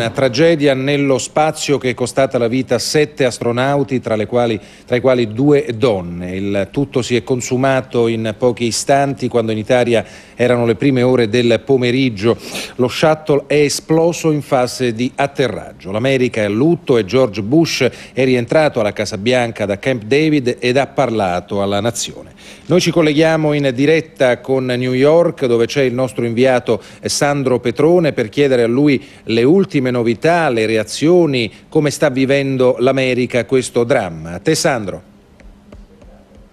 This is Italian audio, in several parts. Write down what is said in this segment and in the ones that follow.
Una tragedia nello spazio che è costata la vita a sette astronauti, tra, quali, tra i quali due donne. Il tutto si è consumato in pochi istanti quando in Italia erano le prime ore del pomeriggio. Lo shuttle è esploso in fase di atterraggio. L'America è a lutto e George Bush è rientrato alla Casa Bianca da Camp David ed ha parlato alla nazione. Noi ci colleghiamo in diretta con New York dove c'è il nostro inviato Sandro Petrone per chiedere a lui le ultime prime novità, le reazioni, come sta vivendo l'America questo dramma. A Te Sandro.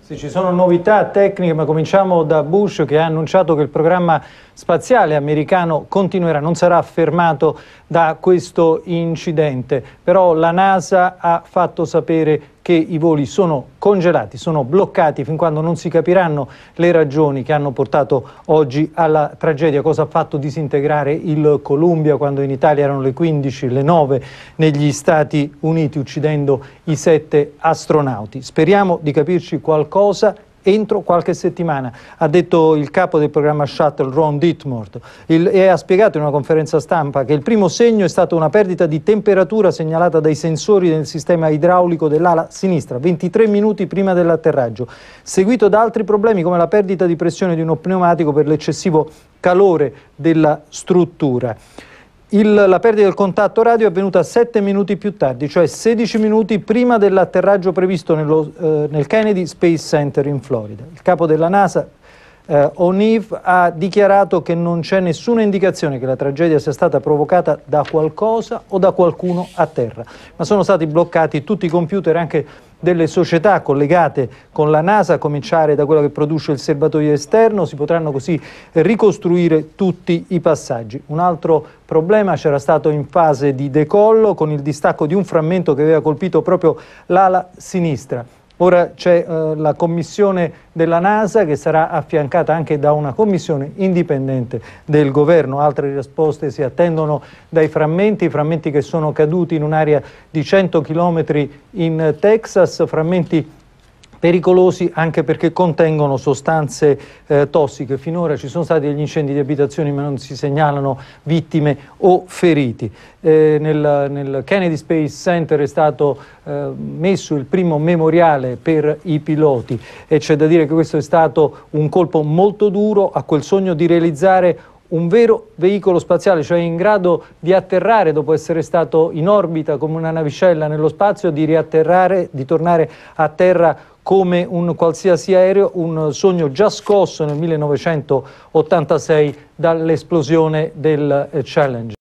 Sì, ci sono novità tecniche, ma cominciamo da Bush che ha annunciato che il programma spaziale americano continuerà, non sarà fermato da questo incidente. Però la NASA ha fatto sapere che i voli sono congelati, sono bloccati fin quando non si capiranno le ragioni che hanno portato oggi alla tragedia, cosa ha fatto disintegrare il Columbia quando in Italia erano le 15, le 9 negli Stati Uniti uccidendo i sette astronauti. Speriamo di capirci qualcosa cosa entro qualche settimana, ha detto il capo del programma Shuttle Ron Ditmord il, e ha spiegato in una conferenza stampa che il primo segno è stata una perdita di temperatura segnalata dai sensori del sistema idraulico dell'ala sinistra 23 minuti prima dell'atterraggio, seguito da altri problemi come la perdita di pressione di uno pneumatico per l'eccessivo calore della struttura. Il, la perdita del contatto radio è avvenuta 7 minuti più tardi, cioè 16 minuti prima dell'atterraggio previsto nello, eh, nel Kennedy Space Center in Florida. Il capo della NASA, eh, Onif ha dichiarato che non c'è nessuna indicazione che la tragedia sia stata provocata da qualcosa o da qualcuno a terra, ma sono stati bloccati tutti i computer anche delle società collegate con la NASA, a cominciare da quella che produce il serbatoio esterno, si potranno così ricostruire tutti i passaggi. Un altro problema c'era stato in fase di decollo con il distacco di un frammento che aveva colpito proprio l'ala sinistra. Ora c'è eh, la commissione della NASA che sarà affiancata anche da una commissione indipendente del governo. Altre risposte si attendono dai frammenti, frammenti che sono caduti in un'area di 100 km in Texas, frammenti pericolosi anche perché contengono sostanze eh, tossiche. Finora ci sono stati degli incendi di abitazioni ma non si segnalano vittime o feriti. Eh, nel, nel, Kennedy Space Center è stato eh, messo il primo memoriale per i piloti e c'è da dire che questo è stato un colpo molto duro a quel sogno di realizzare un vero veicolo spaziale, cioè in grado di atterrare dopo essere stato in orbita come una navicella nello spazio, di riatterrare, di tornare a terra come un qualsiasi aereo, un sogno già scosso nel 1986 dall'esplosione del eh, Challenger.